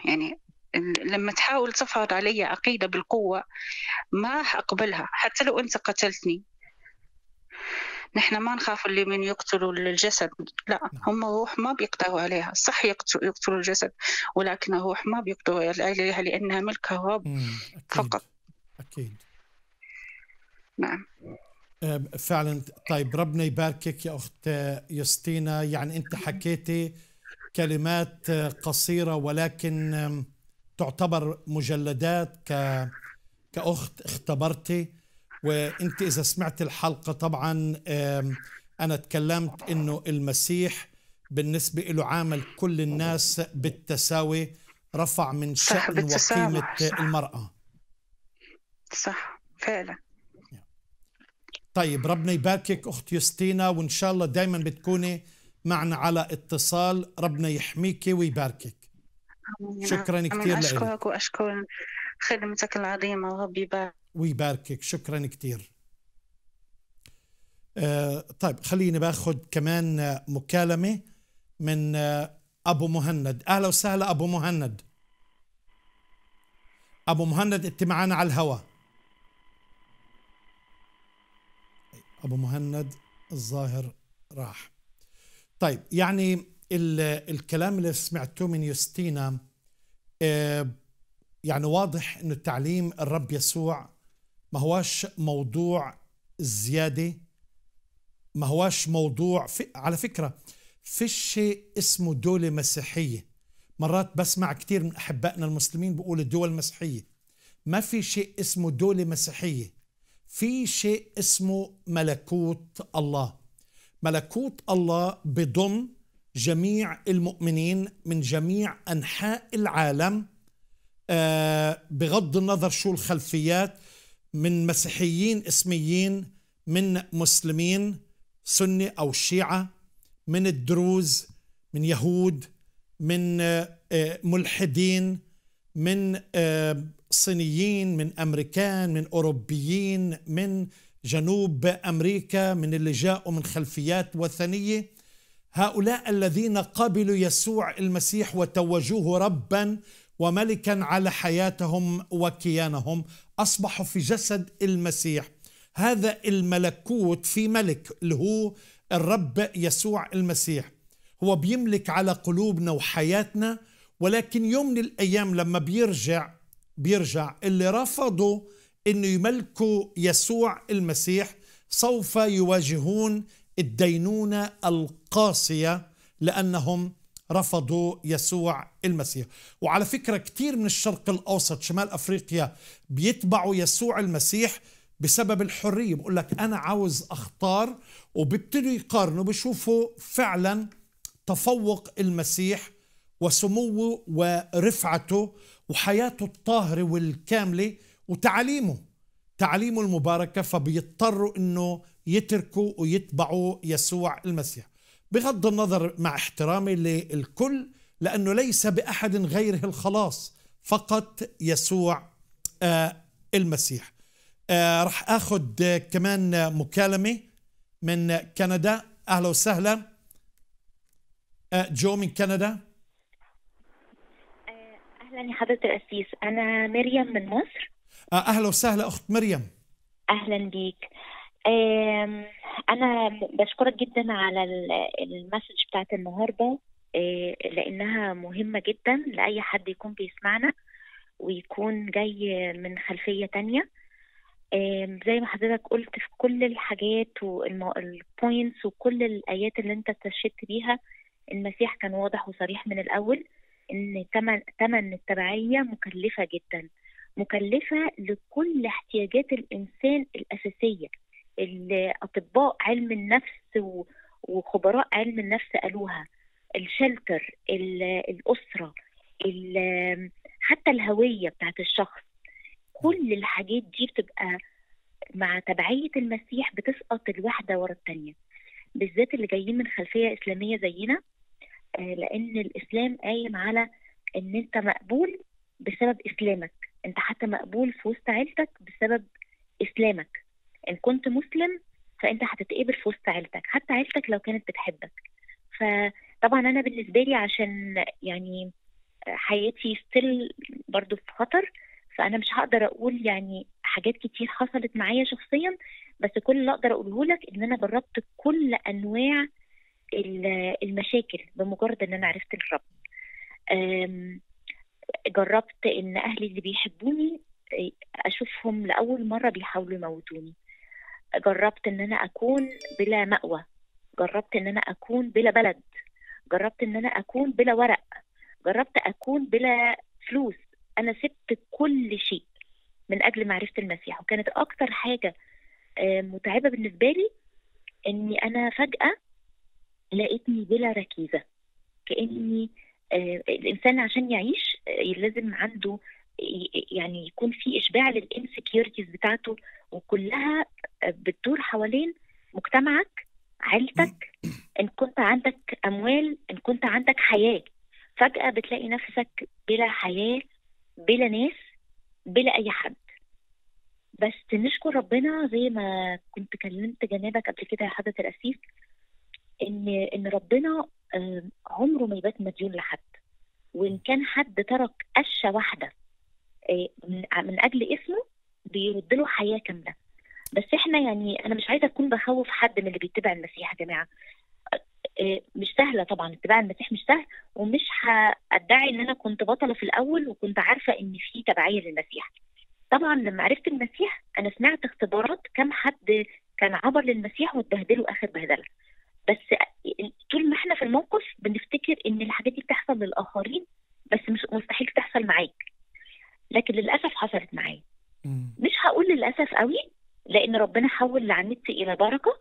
B: يعني لما تحاول تفرض علي عقيدة بالقوة ما راح أقبلها حتى لو أنت قتلتني نحن ما نخاف اللي من يقتلوا الجسد لا نعم. هم الروح ما بيقدروا عليها صح يقتلوا الجسد ولكن الروح ما بيقدروا عليها لأنها ملك الرب
A: فقط أكيد نعم فعلا طيب ربنا يباركك يا اخت يستينا يعني انت حكيتي كلمات قصيره ولكن تعتبر مجلدات ك كاخت اختبرتي وانت اذا سمعت الحلقه طبعا انا تكلمت انه المسيح بالنسبه له عامل كل الناس بالتساوي رفع من شأن وقيمه المراه
B: صح فعلا
A: طيب ربنا يباركك أخت يوستينا وإن شاء الله دايما بتكوني معنا على اتصال ربنا يحميك ويباركك
B: شكرا كثير لك أشكرك وأشكر خدمتك العظيمة وربي يبارك
A: ويباركك شكرا كثير آه طيب خليني باخذ كمان مكالمة من آه أبو مهند أهلا وسهلا أبو مهند أبو مهند أنت معنا على الهواء ابو مهند الظاهر راح طيب يعني الكلام اللي سمعته من يوستينا آه، يعني واضح انه تعليم الرب يسوع ما هواش موضوع زياده ما هواش موضوع في على فكره في شيء اسمه دولة مسيحية مرات بسمع كثير من أحبائنا المسلمين بيقولوا الدول مسيحية ما في شيء اسمه دولة مسيحية في شيء اسمه ملكوت الله ملكوت الله بضم جميع المؤمنين من جميع انحاء العالم آه، بغض النظر شو الخلفيات من مسيحيين اسميين من مسلمين سني او شيعه من الدروز من يهود من آه، ملحدين من آه، صينيين من أمريكان من أوروبيين من جنوب أمريكا من اللي جاءوا من خلفيات وثنية هؤلاء الذين قبلوا يسوع المسيح وتوجوه ربا وملكا على حياتهم وكيانهم أصبحوا في جسد المسيح هذا الملكوت في ملك اللي هو الرب يسوع المسيح هو بيملك على قلوبنا وحياتنا ولكن يوم من الأيام لما بيرجع بيرجع اللي رفضوا انه يملكوا يسوع المسيح سوف يواجهون الدينونه القاسيه لانهم رفضوا يسوع المسيح وعلى فكره كثير من الشرق الاوسط شمال افريقيا بيتبعوا يسوع المسيح بسبب الحريه بقول لك انا عاوز اختار وبيبتدوا يقارنوا بيشوفوا فعلا تفوق المسيح وسموه ورفعته وحياته الطاهرة والكاملة وتعاليمه تعاليمه المباركة فبيضطروا أنه يتركوا ويتبعوا يسوع المسيح بغض النظر مع احترامي للكل لأنه ليس بأحد غيره الخلاص فقط يسوع آه، المسيح آه، رح أخذ كمان مكالمة من كندا أهلا وسهلا آه، جو من كندا
C: يعني حضرة القسيس أنا مريم من مصر
A: آه، أهلا وسهلا أخت مريم
C: أهلا بيك أنا بشكرك جدا على المسج بتاعت النهاردة آه، لأنها مهمة جدا لأي حد يكون بيسمعنا ويكون جاي من خلفية تانية زي ما حضرتك قلت في كل الحاجات والبوينتس وكل الآيات اللي أنت استشهدت بيها المسيح كان واضح وصريح من الأول ان ثمن ثمن التبعيه مكلفه جدا مكلفه لكل احتياجات الانسان الاساسيه الاطباء علم النفس وخبراء علم النفس قالوها الشلتر الاسره حتى الهويه بتاعت الشخص كل الحاجات دي بتبقى مع تبعية المسيح بتسقط الواحدة ورا الثانيه بالذات اللي جايين من خلفية إسلامية زينا آه، لان الاسلام قايم على ان انت مقبول بسبب اسلامك انت حتى مقبول في وسط عيلتك بسبب اسلامك ان كنت مسلم فانت هتتقبل في وسط عيلتك حتى عيلتك لو كانت بتحبك فطبعا انا بالنسبه لي عشان يعني حياتي ستيل برضو في خطر فانا مش هقدر اقول يعني حاجات كتير حصلت معايا شخصيا بس كل اللي اقدر اقوله لك ان انا جربت كل انواع المشاكل بمجرد ان انا عرفت الرب جربت ان اهلي اللي بيحبوني آه، اشوفهم لاول مره بيحاولوا يموتوني جربت ان انا اكون بلا مأوى جربت ان انا اكون بلا بلد جربت ان انا اكون بلا ورق جربت اكون بلا فلوس انا سبت كل شيء من اجل معرفه المسيح وكانت اكتر حاجه آه، متعبه بالنسبه لي اني انا فجاه لقيتني بلا ركيزه كاني آه الانسان عشان يعيش آه لازم عنده يعني يكون في اشباع للانسكيورتيز بتاعته وكلها آه، بتدور حوالين مجتمعك عيلتك ان كنت عندك اموال ان كنت عندك حياه فجاه بتلاقي نفسك بلا حياه بلا ناس بلا اي حد بس نشكر ربنا زي ما كنت كلمت جنابك قبل كده يا حضره الاسيس ان ان ربنا عمره ما يبات مديون لحد وان كان حد ترك قشه واحده آه، من اجل اسمه بيرد له حياه كامله بس احنا يعني انا مش عايزه اكون بخوف حد من اللي بيتبع المسيح يا جماعه آه، آه، مش سهله طبعا اتباع المسيح مش سهل ومش هادعي ان انا كنت بطله في الاول وكنت عارفه ان في تبعيه للمسيح طبعا لما عرفت المسيح انا سمعت اختبارات كم حد كان عبر للمسيح واتبهدلوا اخر بهدله بس طول ما احنا في الموقف بنفتكر ان الحاجات دي بتحصل للاخرين بس مش مستحيل تحصل معاك لكن للاسف حصلت معايا مش هقول للاسف قوي لان ربنا حول لعنتي الى بركه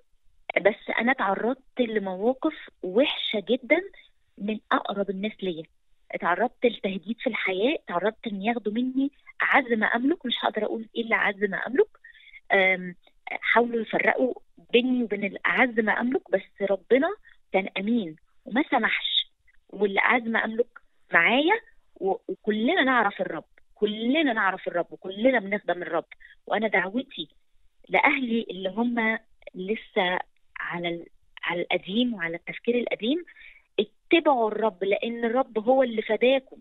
C: بس انا اتعرضت لمواقف وحشه جدا من اقرب الناس ليا اتعرضت لتهديد في الحياه اتعرضت ان ياخدوا مني عز ما املك مش هقدر اقول ايه اللي اعز ما املك حاولوا يفرقوا بيني وبين الأعز ما أملك بس ربنا كان أمين وما سمحش واللي أعز ما أملك معايا وكلنا نعرف الرب كلنا نعرف الرب وكلنا بنخدم الرب وأنا دعوتي لأهلي اللي هم لسه على على القديم وعلى التفكير القديم اتبعوا الرب لأن الرب هو اللي فداكم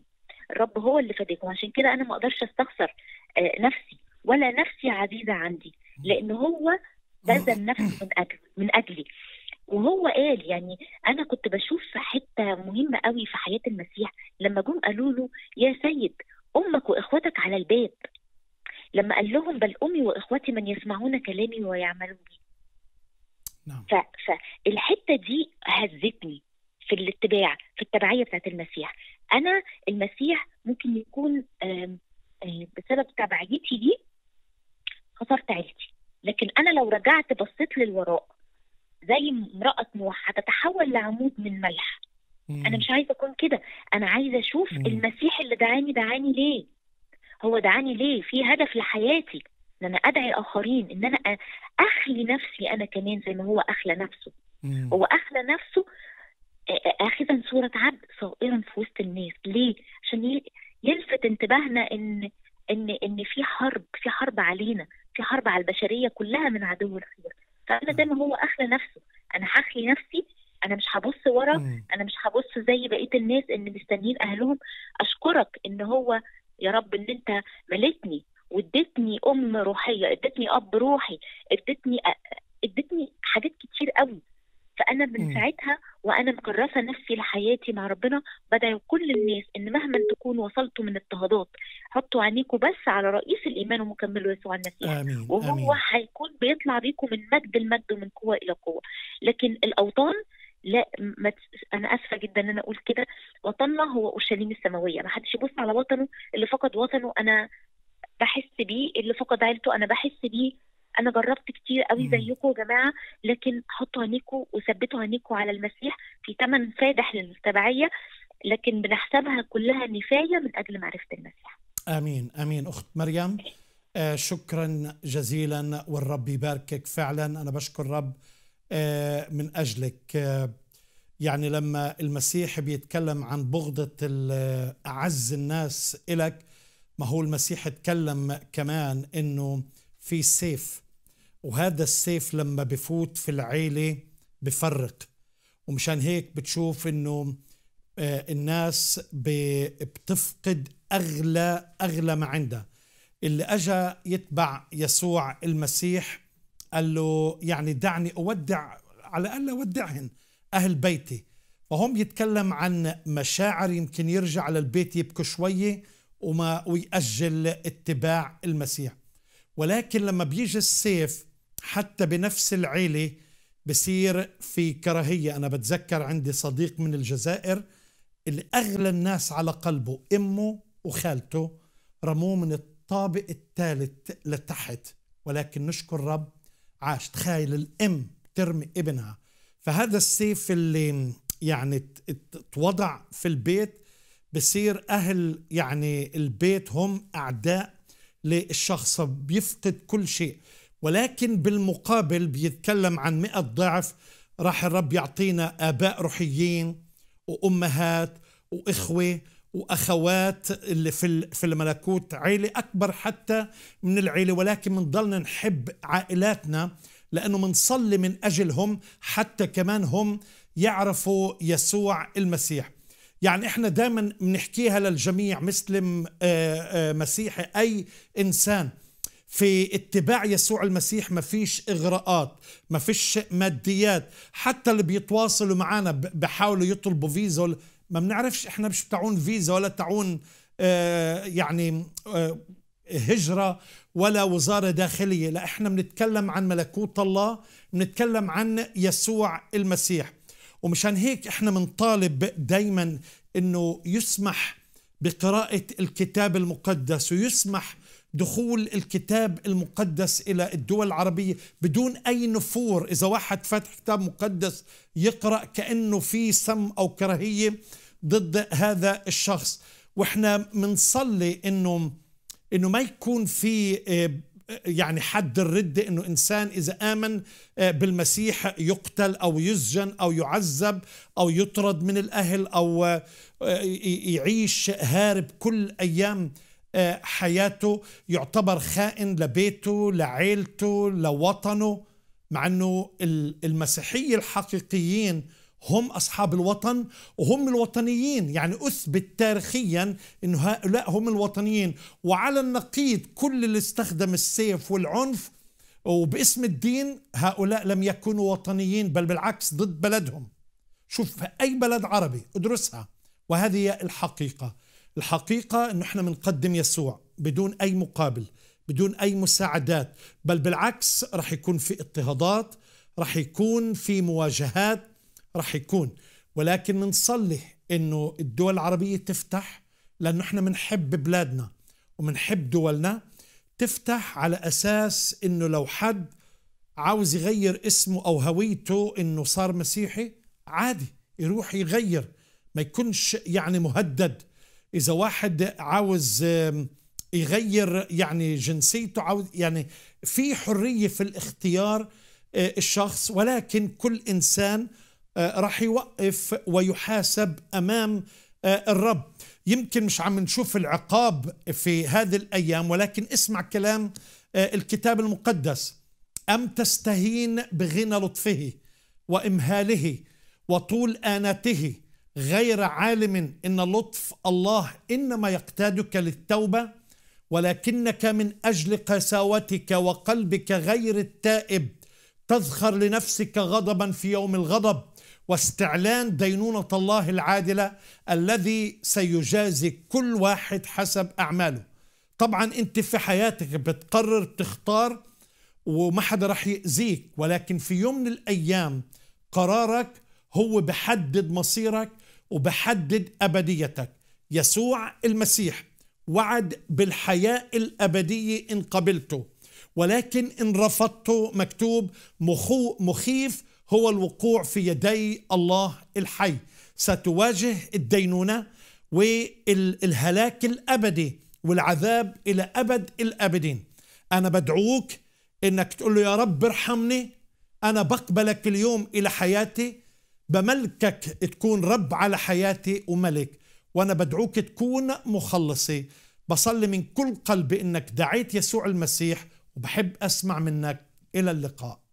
C: الرب هو اللي فداكم عشان كده أنا ما أقدرش أستخسر آه، نفسي ولا نفسي عزيزة عندي لأن هو بذل نفسه من اجل من اجلي وهو قال يعني انا كنت بشوف حته مهمه قوي في حياه المسيح لما جم قالوا له يا سيد امك واخواتك على الباب لما قال لهم بل امي واخواتي من يسمعون كلامي ويعملون به نعم. فالحته دي هزتني في الاتباع في التبعيه بتاعت المسيح انا المسيح ممكن يكون بسبب تبعيتي ليه خسرت عيلتي لكن انا لو رجعت بصيت للوراء زي امراه نوح هتتحول لعمود من ملح مم. انا مش عايزه اكون كده انا عايزه اشوف مم. المسيح اللي دعاني دعاني ليه هو دعاني ليه في هدف لحياتي ان انا ادعي اخرين ان انا اخلي نفسي انا كمان زي ما هو اخلى نفسه مم. هو اخلى نفسه اخذا صوره عبد صائرا في وسط الناس ليه عشان يلفت انتباهنا ان ان ان في حرب في حرب علينا في حرب على البشريه كلها من عدو الخير فانا دايما هو اخلى نفسه انا هخلي نفسي انا مش هبص ورا انا مش هبص زي بقيه الناس ان مستنيين اهلهم اشكرك ان هو يا رب ان انت ملتني واديتني ام روحيه اديتني اب روحي اديتني اديتني حاجات كتير قوي فانا من ساعتها وانا مكرسه نفسي لحياتي مع ربنا بدعي كل الناس ان مهما تكونوا وصلتوا من اضطهادات حطوا عينيكم بس على رئيس الايمان ومكمله يسوع المسيح آمين. وهو هيكون بيطلع بيكم من مجد المجد ومن قوه الى قوه لكن الاوطان لا ما انا اسفه جدا ان انا اقول كده وطننا هو اورشليم السماويه ما حدش يبص على وطنه اللي فقد وطنه انا بحس بيه اللي فقد عيلته انا بحس بيه انا جربت كتير قوي زيكم يا جماعه لكن حطوا عينيكم وثبتوا عينيكم على المسيح في ثمن فادح للتبعيه لكن بنحسبها كلها نفايه من اجل معرفه المسيح
A: امين امين اخت مريم آه شكرا جزيلا والرب يباركك فعلا انا بشكر رب آه من اجلك آه يعني لما المسيح بيتكلم عن بغضة أعز الناس إلك ما هو المسيح اتكلم كمان إنه في سيف وهذا السيف لما بفوت في العيلة بفرق ومشان هيك بتشوف انه آه، الناس بتفقد اغلى اغلى ما عندها اللي اجى يتبع يسوع المسيح قال له يعني دعني اودع على الاقل اودعهن اهل بيتي فهم يتكلم عن مشاعر يمكن يرجع للبيت يبكي شويه وما ويأجل اتباع المسيح ولكن لما بيجي السيف حتى بنفس العيلة بصير في كراهية أنا بتذكر عندي صديق من الجزائر اللي أغلى الناس على قلبه أمه وخالته رموه من الطابق الثالث لتحت ولكن نشكر رب عاش تخيل الأم ترمي ابنها فهذا السيف اللي يعني توضع في البيت بصير أهل يعني البيت هم أعداء للشخص بيفقد كل شيء ولكن بالمقابل بيتكلم عن مئة ضعف راح الرب يعطينا آباء روحيين وأمهات وإخوة واخوات اللي في في الملكوت عيله اكبر حتى من العيله ولكن بنضلنا نحب عائلاتنا لانه بنصلي من اجلهم حتى كمان هم يعرفوا يسوع المسيح يعني احنا دائما بنحكيها للجميع مسلم آه، آه، مسيحي اي انسان في اتباع يسوع المسيح ما فيش إغراءات ما فيش ماديات حتى اللي بيتواصلوا معنا بحاولوا يطلبوا فيزا ما بنعرفش احنا مش بتاعون فيزا ولا تعون آه، يعني آه، هجرة ولا وزارة داخلية لا احنا بنتكلم عن ملكوت الله بنتكلم عن يسوع المسيح ومشان هيك احنا بنطالب دايما انه يسمح بقراءة الكتاب المقدس ويسمح دخول الكتاب المقدس إلى الدول العربية بدون أي نفور إذا واحد فاتح كتاب مقدس يقرأ كأنه في سم أو كراهية ضد هذا الشخص وإحنا منصلي أنه أنه ما يكون في آه، يعني حد الردة أنه إنسان إذا آمن آه، بالمسيح يقتل أو يسجن أو يعذب أو يطرد من الأهل أو آه، يعيش هارب كل أيام آه، حياته يعتبر خائن لبيته لعيلته لوطنه مع انه المسيحي الحقيقيين هم اصحاب الوطن وهم الوطنيين يعني اثبت تاريخيا انه هؤلاء هم الوطنيين وعلى النقيض كل اللي استخدم السيف والعنف وباسم الدين هؤلاء لم يكونوا وطنيين بل بالعكس ضد بلدهم شوف اي بلد عربي ادرسها وهذه الحقيقه الحقيقة أن احنا بنقدم يسوع بدون أي مقابل بدون أي مساعدات بل بالعكس رح يكون في اضطهادات رح يكون في مواجهات رح يكون ولكن بنصلح أنه الدول العربية تفتح لأنه احنا بنحب بلادنا وبنحب دولنا تفتح على أساس أنه لو حد عاوز يغير اسمه أو هويته أنه صار مسيحي عادي يروح يغير ما يكونش يعني مهدد اذا واحد عاوز يغير يعني جنسيته عاوز يعني في حريه في الاختيار آه، الشخص ولكن كل انسان آه، راح يوقف ويحاسب امام آه، الرب يمكن مش عم نشوف العقاب في هذه الايام ولكن اسمع كلام الكتاب المقدس ام تستهين بغنى لطفه وامهاله وطول اناته غير عالم ان لطف الله انما يقتادك للتوبه ولكنك من اجل قساوتك وقلبك غير التائب تذخر لنفسك غضبا في يوم الغضب واستعلان دينونه الله العادله الذي سيجازي كل واحد حسب اعماله. طبعا انت في حياتك بتقرر بتختار وما حدا راح يأذيك ولكن في يوم من الايام قرارك هو بحدد مصيرك وبحدد أبديتك يسوع المسيح وعد بالحياة الأبدية إن قبلته ولكن إن رفضته مكتوب مخو مخيف هو الوقوع في يدي الله الحي ستواجه الدينونة والهلاك الأبدي والعذاب إلى أبد الأبدين أنا بدعوك إنك تقول له يا رب ارحمني أنا بقبلك اليوم إلى حياتي بملكك تكون رب على حياتي وملك وأنا بدعوك تكون مخلصي بصلي من كل قلبي إنك دعيت يسوع المسيح وبحب أسمع منك إلى اللقاء